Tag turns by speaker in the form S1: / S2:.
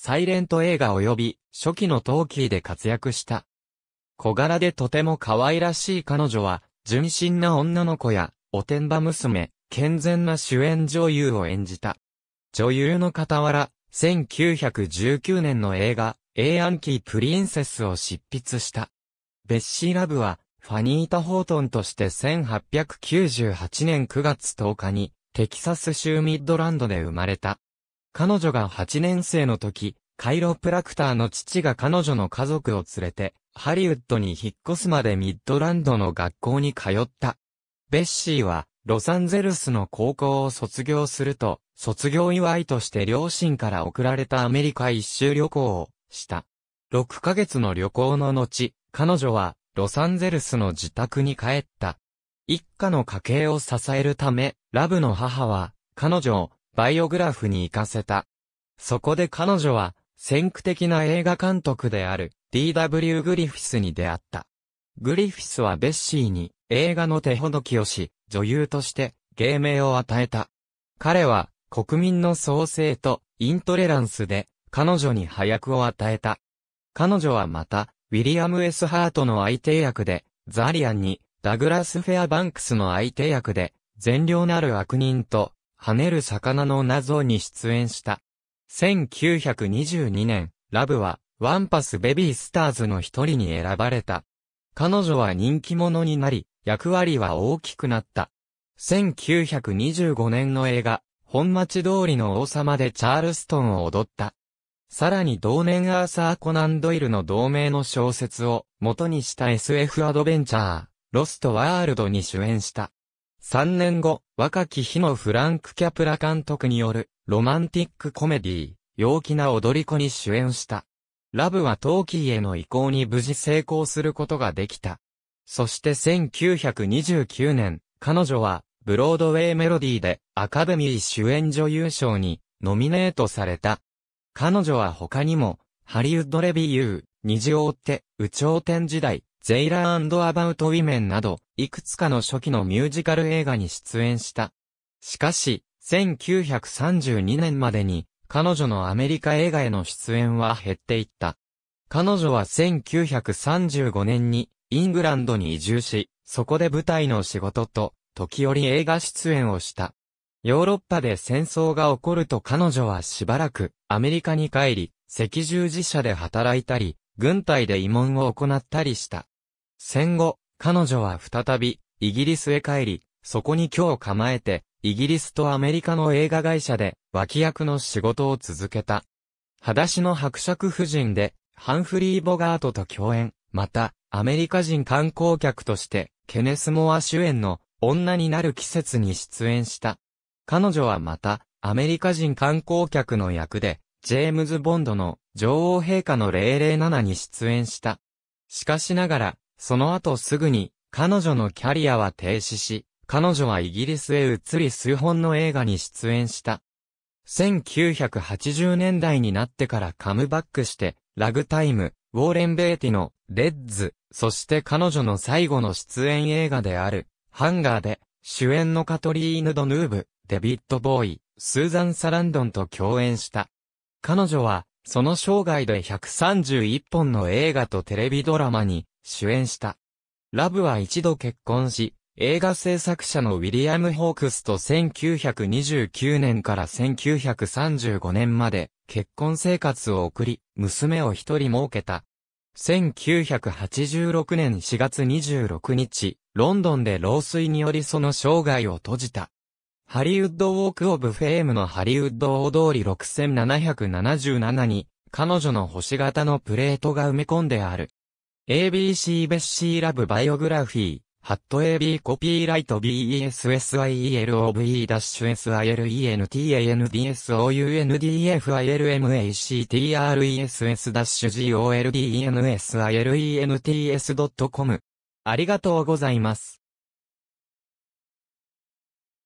S1: サイレント映画及び初期のトーキーで活躍した。小柄でとても可愛らしい彼女は、純真な女の子や、おてんば娘、健全な主演女優を演じた。女優の傍ら、1919年の映画、エイアンキープリンセスを執筆した。ベッシーラブは、ファニータ・ホートンとして1898年9月10日に、テキサス州ミッドランドで生まれた。彼女が8年生の時、カイロプラクターの父が彼女の家族を連れて、ハリウッドに引っ越すまでミッドランドの学校に通った。ベッシーは、ロサンゼルスの高校を卒業すると、卒業祝いとして両親から送られたアメリカ一周旅行をした。6ヶ月の旅行の後、彼女はロサンゼルスの自宅に帰った。一家の家計を支えるため、ラブの母は、彼女をバイオグラフに行かせた。そこで彼女は、先駆的な映画監督である D.W. グリフィスに出会った。グリフィスはベッシーに映画の手ほどきをし、女優として芸名を与えた。彼は国民の創生とイントレランスで彼女に配役を与えた。彼女はまた、ウィリアム・ S・ ハートの相手役で、ザリアンに、ダグラス・フェアバンクスの相手役で、善良なる悪人と、跳ねる魚の謎に出演した。1922年、ラブは、ワンパスベビースターズの一人に選ばれた。彼女は人気者になり、役割は大きくなった。1925年の映画、本町通りの王様でチャールストンを踊った。さらに同年アーサー・コナン・ドイルの同名の小説を元にした SF アドベンチャー、ロスト・ワールドに主演した。3年後、若き日のフランク・キャプラ監督による、ロマンティックコメディー、陽気な踊り子に主演した。ラブはトーキーへの移行に無事成功することができた。そして1929年、彼女は、ブロードウェイメロディーで、アカデミー主演女優賞に、ノミネートされた。彼女は他にも、ハリウッドレビュー、虹を追って、宇宙天時代、ゼイラーアバウト・ウィメンなど、いくつかの初期のミュージカル映画に出演した。しかし、1932年までに、彼女のアメリカ映画への出演は減っていった。彼女は1935年に、イングランドに移住し、そこで舞台の仕事と、時折映画出演をした。ヨーロッパで戦争が起こると彼女はしばらくアメリカに帰り、赤十字社で働いたり、軍隊で慰問を行ったりした。戦後、彼女は再び、イギリスへ帰り、そこに今日構えて、イギリスとアメリカの映画会社で、脇役の仕事を続けた。裸足の伯爵夫人で、ハンフリー・ボガートと共演、また、アメリカ人観光客として、ケネス・モア主演の、女になる季節に出演した。彼女はまた、アメリカ人観光客の役で、ジェームズ・ボンドの女王陛下の007に出演した。しかしながら、その後すぐに、彼女のキャリアは停止し、彼女はイギリスへ移り数本の映画に出演した。1980年代になってからカムバックして、ラグタイム、ウォーレン・ベーティの、レッズ、そして彼女の最後の出演映画である、ハンガーで、主演のカトリーヌ・ド・ヌーブ、デビッド・ボーイ、スーザン・サランドンと共演した。彼女は、その生涯で131本の映画とテレビドラマに主演した。ラブは一度結婚し、映画制作者のウィリアム・ホークスと1929年から1935年まで結婚生活を送り、娘を一人設けた。1986年4月26日、ロンドンで老衰によりその生涯を閉じた。ハリウッド・ウォーク・オブ・フェームのハリウッド大通り6777に、彼女の星型のプレートが埋め込んである。ABC ベッシーラブバイオグラフィー、ハット AB コピーライト b e s s i e l o v e s s i l e n t a n d s o u n d f i l m a c t r e s s s g o l l d e e n n i t s c o m ありがとうございます。